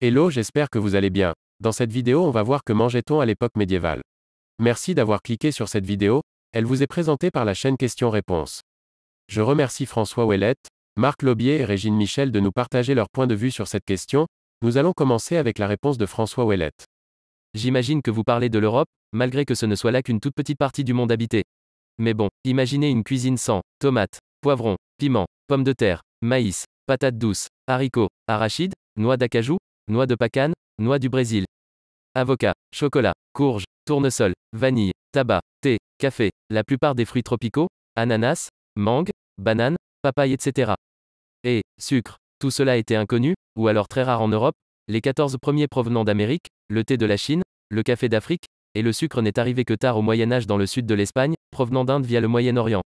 Hello, j'espère que vous allez bien. Dans cette vidéo, on va voir que mangeait-on à l'époque médiévale. Merci d'avoir cliqué sur cette vidéo, elle vous est présentée par la chaîne Questions-Réponses. Je remercie François Ouellette, Marc Lobier et Régine Michel de nous partager leur point de vue sur cette question. Nous allons commencer avec la réponse de François Ouellette. J'imagine que vous parlez de l'Europe, malgré que ce ne soit là qu'une toute petite partie du monde habité. Mais bon, imaginez une cuisine sans tomates, poivrons, piments, pommes de terre, maïs, patates douces, haricots, arachides, noix d'acajou, noix de pacane, noix du Brésil. Avocat, chocolat, courge, tournesol, vanille, tabac, thé, café, la plupart des fruits tropicaux, ananas, mangue, banane, papaye, etc. Et, sucre, tout cela était inconnu, ou alors très rare en Europe, les 14 premiers provenant d'Amérique, le thé de la Chine, le café d'Afrique, et le sucre n'est arrivé que tard au Moyen Âge dans le sud de l'Espagne, provenant d'Inde via le Moyen-Orient.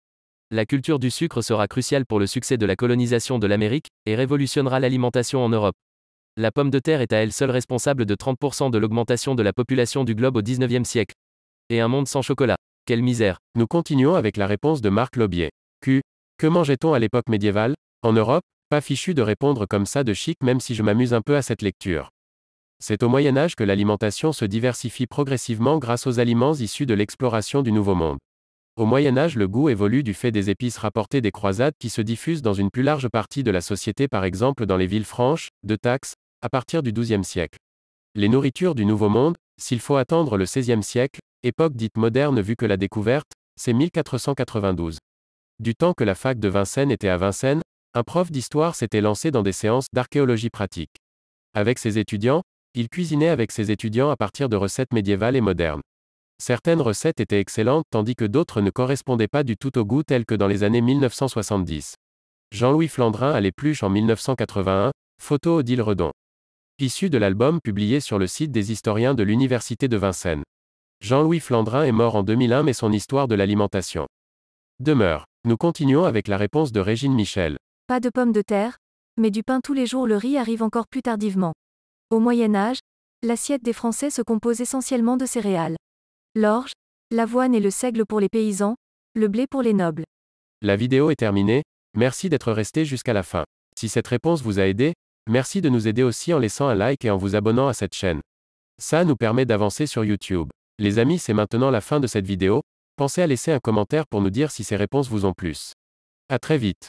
La culture du sucre sera cruciale pour le succès de la colonisation de l'Amérique, et révolutionnera l'alimentation en Europe. La pomme de terre est à elle seule responsable de 30% de l'augmentation de la population du globe au 19e siècle. Et un monde sans chocolat. Quelle misère. Nous continuons avec la réponse de Marc Lobier. Q. Que mangeait-on à l'époque médiévale En Europe, pas fichu de répondre comme ça de chic même si je m'amuse un peu à cette lecture. C'est au Moyen Âge que l'alimentation se diversifie progressivement grâce aux aliments issus de l'exploration du Nouveau Monde. Au Moyen Âge, le goût évolue du fait des épices rapportées des croisades qui se diffusent dans une plus large partie de la société par exemple dans les villes franches, de taxes à partir du XIIe siècle. Les nourritures du Nouveau Monde, s'il faut attendre le XVIe siècle, époque dite moderne vu que la découverte, c'est 1492. Du temps que la fac de Vincennes était à Vincennes, un prof d'histoire s'était lancé dans des séances d'archéologie pratique. Avec ses étudiants, il cuisinait avec ses étudiants à partir de recettes médiévales et modernes. Certaines recettes étaient excellentes tandis que d'autres ne correspondaient pas du tout au goût tel que dans les années 1970. Jean-Louis Flandrin à l'épluche en 1981, photo Odile Redon issu de l'album publié sur le site des historiens de l'Université de Vincennes. Jean-Louis Flandrin est mort en 2001 mais son histoire de l'alimentation demeure. Nous continuons avec la réponse de Régine Michel. Pas de pommes de terre, mais du pain tous les jours le riz arrive encore plus tardivement. Au Moyen Âge, l'assiette des Français se compose essentiellement de céréales. L'orge, l'avoine et le seigle pour les paysans, le blé pour les nobles. La vidéo est terminée, merci d'être resté jusqu'à la fin. Si cette réponse vous a aidé, Merci de nous aider aussi en laissant un like et en vous abonnant à cette chaîne. Ça nous permet d'avancer sur YouTube. Les amis, c'est maintenant la fin de cette vidéo. Pensez à laisser un commentaire pour nous dire si ces réponses vous ont plu. À très vite.